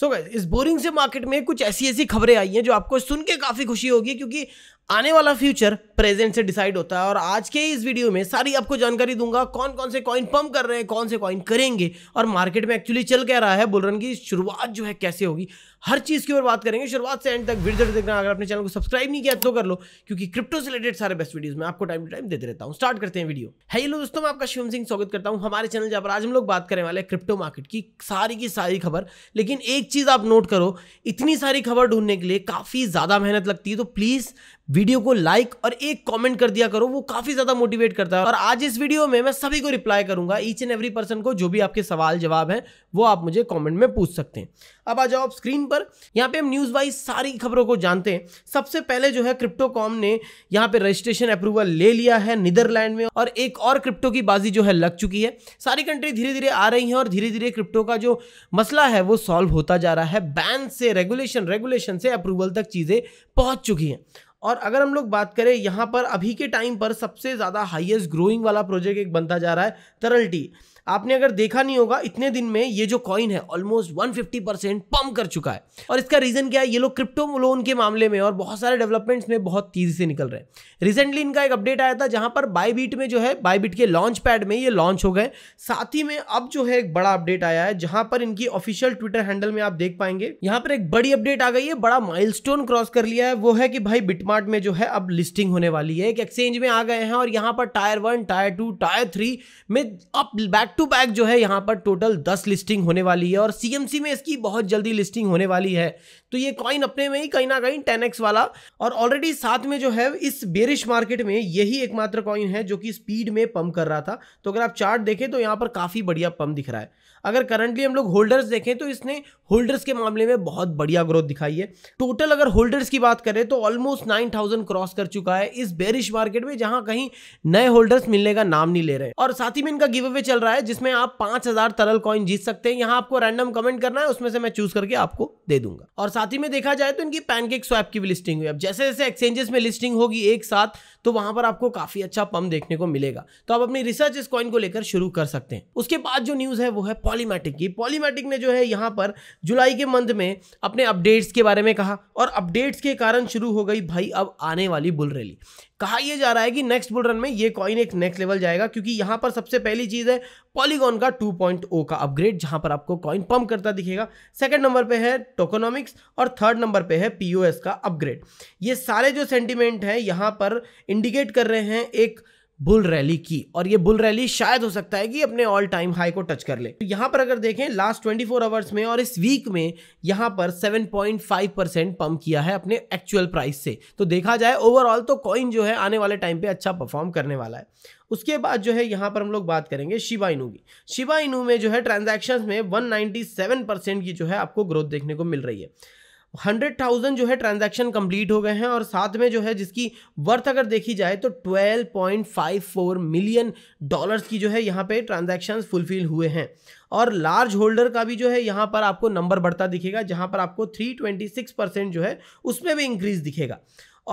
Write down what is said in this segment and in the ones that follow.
सो so इस boring से market में कुछ ऐसी ऐसी खबरें आई हैं जो आपको सुन के काफ़ी खुशी होगी क्योंकि आने वाला फ्यूचर प्रेजेंट से डिसाइड होता है और आज के इस वीडियो में सारी आपको जानकारी दूंगा कौन कौन से कॉइन पंप कर रहे हैं कौन से कॉइन करेंगे और मार्केट में एक्चुअली चल क्या रहा है बुलरन की शुरुआत जो है कैसे होगी हर चीज़ की ओर बात करेंगे शुरुआत से एंड तक वीडियो देखना अगर अपने चैनल को सब्सक्राइब नहीं किया तो कर लो क्योंकि क्रिप्टो से रिलेटेड सारे बेस्ट वीडियोस में आपको टाइम टू टाइम देते रहता हूँ स्टार्ट करते हैं वीडियो लो दोस्तों मैं आपका शिवम सिंह स्वागत करता हूँ हमारे चैनल जहाँ पर आज हम लोग बात करने वाले क्रिप्टो मार्केट की सारी की सारी खबर लेकिन एक चीज़ आप नोट करो इतनी सारी खबर ढूंढने के लिए काफ़ी ज़्यादा मेहनत लगती है तो प्लीज़ वीडियो को लाइक और एक कमेंट कर दिया करो वो काफी ज्यादा मोटिवेट करता है और आज इस वीडियो में मैं सभी को रिप्लाई करूंगा ईच एंड एवरी पर्सन को जो भी आपके सवाल जवाब है वो आप मुझे कॉमेंट में पूछ सकते हैं अब आ जाओ आप स्क्रीन पर यहाँ पे हम न्यूज वाइज सारी खबरों को जानते हैं सबसे पहले जो है क्रिप्टोकॉम ने यहाँ पे रजिस्ट्रेशन अप्रूवल ले लिया है नीदरलैंड में और एक और क्रिप्टो की बाजी जो है लग चुकी है सारी कंट्री धीरे धीरे आ रही है और धीरे धीरे क्रिप्टो का जो मसला है वो सॉल्व होता जा रहा है बैन से रेगुलेशन रेगुलेशन से अप्रूवल तक चीजें पहुंच चुकी हैं और अगर हम लोग बात करें यहाँ पर अभी के टाइम पर सबसे ज़्यादा हाईएस्ट ग्रोइंग वाला प्रोजेक्ट एक बनता जा रहा है तरल टी आपने अगर देखा नहीं होगा इतने दिन में ये जो कॉइन है ऑलमोस्ट 150 परसेंट पम्प कर चुका है और इसका रीज़न क्या है ये लोग क्रिप्टो लोन के मामले में और बहुत सारे डेवलपमेंट्स में बहुत तेज़ी से निकल रहे हैं रिसेंटली इनका एक अपडेट आया था जहाँ पर बाईबीट में जो है बाईबीट के लॉन्च पैड में ये लॉन्च हो गए साथ ही में अब जो है एक बड़ा अपडेट आया है जहाँ पर इनकी ऑफिशियल ट्विटर हैंडल में आप देख पाएंगे यहाँ पर एक बड़ी अपडेट आ गई है बड़ा माइल क्रॉस कर लिया है वो है कि भाई बिटमा मार्ट में जो है अब लिस्टिंग होने वाली है एक एक्सचेंज में आ गए हैं और यहाँ पर tier one tier two tier three में अब बैक टू बैक जो है यहाँ पर टोटल दस लिस्टिंग होने वाली है और सी में इसकी बहुत जल्दी लिस्टिंग होने वाली है तो ये कॉइन अपने में ही कहीं ना कहीं टेन वाला और ऑलरेडी साथ में जो है इस बेरिश मार्केट में यही एकमात्र कॉइन है जो कि स्पीड में पम्प कर रहा था तो अगर आप चार्ट देखें तो यहाँ पर काफ़ी बढ़िया पम्प दिख रहा है अगर करंटली हम लोग होल्डर्स देखें तो इसने होल्डर्स के मामले में बहुत बढ़िया ग्रोथ दिखाई है टोटल अगर होल्डर्स की बात करें तो ऑलमोस्ट 9000 क्रॉस कर चुका है इस बेरिश मार्केट में जहां कहीं नए होल्डर्स मिलने का नाम नहीं ले रहे और साथ ही में इनका गिव अवे चल रहा है जिसमें आप पांच तरल कॉइन जीत सकते हैं यहां आपको रैंडम कमेंट करना है उसमें से मैं चूज करके आपको दे दूंगा और साथ ही में देखा जाए तो इनकी पैनकेक स्वैप की भी लिस्टिंग हुई अब जैसे जैसे एक्सचेंजेस में लिस्टिंग होगी एक साथ तो वहां पर आपको काफी अच्छा पम्प देखने को मिलेगा तो आप अपनी रिसर्च इस कॉइन को लेकर शुरू कर सकते हैं उसके बाद जो न्यूज है वो है पॉलीमेटिक की पॉलीमेटिक ने जो है यहाँ पर जुलाई के मंथ में अपने अपडेट्स के बारे में कहा और अपडेट्स के कारण शुरू हो गई भाई अब आने वाली बुल रैली कहा यह जा रहा है कि नेक्स्ट बुल रन में ये कॉइन एक नेक्स्ट लेवल जाएगा क्योंकि यहाँ पर सबसे पहली चीज़ है पॉलीगॉन का 2.0 का अपग्रेड जहां पर आपको कॉइन पंप करता दिखेगा सेकंड नंबर पे है टोकोनॉमिक्स और थर्ड नंबर पे है पीओएस का अपग्रेड ये सारे जो सेंटिमेंट हैं यहाँ पर इंडिकेट कर रहे हैं एक बुल रैली की और ये बुल रैली शायद हो सकता है कि अपने ऑल टाइम हाई को टच कर ले तो यहाँ पर अगर देखें लास्ट 24 आवर्स में और इस वीक में यहाँ पर 7.5 परसेंट पम्प किया है अपने एक्चुअल प्राइस से तो देखा जाए ओवरऑल तो कॉइन जो है आने वाले टाइम पे अच्छा परफॉर्म करने वाला है उसके बाद जो है यहाँ पर हम लोग बात करेंगे शिवा इनू की शिवा इनू में जो है ट्रांजेक्शन में वन परसेंट की जो है आपको ग्रोथ देखने को मिल रही है हंड्रेड थाउजेंड जो है ट्रांजैक्शन कंप्लीट हो गए हैं और साथ में जो है जिसकी वर्थ अगर देखी जाए तो twelve point five four million dollars की जो है यहाँ पे ट्रांजैक्शन फुलफिल हुए हैं और लार्ज होल्डर का भी जो है यहाँ पर आपको नंबर बढ़ता दिखेगा जहाँ पर आपको थ्री ट्वेंटी सिक्स परसेंट जो है उसमें भी इंक्रीज दिखेगा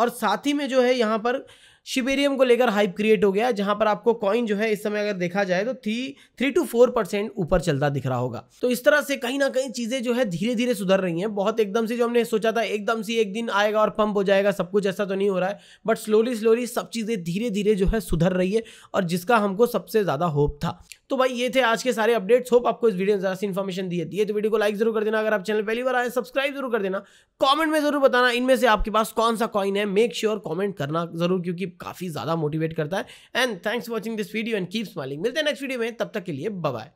और साथ ही में जो है यहाँ पर शिबेरियम को लेकर हाइप क्रिएट हो गया जहां पर आपको कॉइन जो है इस समय अगर देखा जाए तो three three two four percent ऊपर चलता दिख रहा होगा तो इस तरह से कहीं ना कहीं चीजें जो है धीरे धीरे सुधर रही हैं बहुत एकदम से जो हमने सोचा था एकदम से एक दिन आएगा और पंप हो जाएगा सब कुछ ऐसा तो नहीं हो रहा है बट स्लोली स्लोली सब चीज़ें धीरे धीरे जो है सुधर रही है और जिसका हमको सबसे ज़्यादा होप था तो भाई ये थे आज के सारे अपडेट्स होप आपको इस वीडियो में ज़रा सी इन्फॉर्मेशन दिए दिए तो वीडियो को लाइक जरूर कर देना अगर आप चैनल पहली बार आए सब्सक्राइब जरूर कर देना कॉमेंट में जरूर बताना इनमें से आपके पास कौन सा कॉइन है मेक श्योर कॉमेंट करना जरूर क्योंकि काफ़ी ज़्यादा मोटिवेट करता है and thanks watching this video and keep smiling मिलते हैं नेक्स्ट वीडियो में तब तक के लिए बाय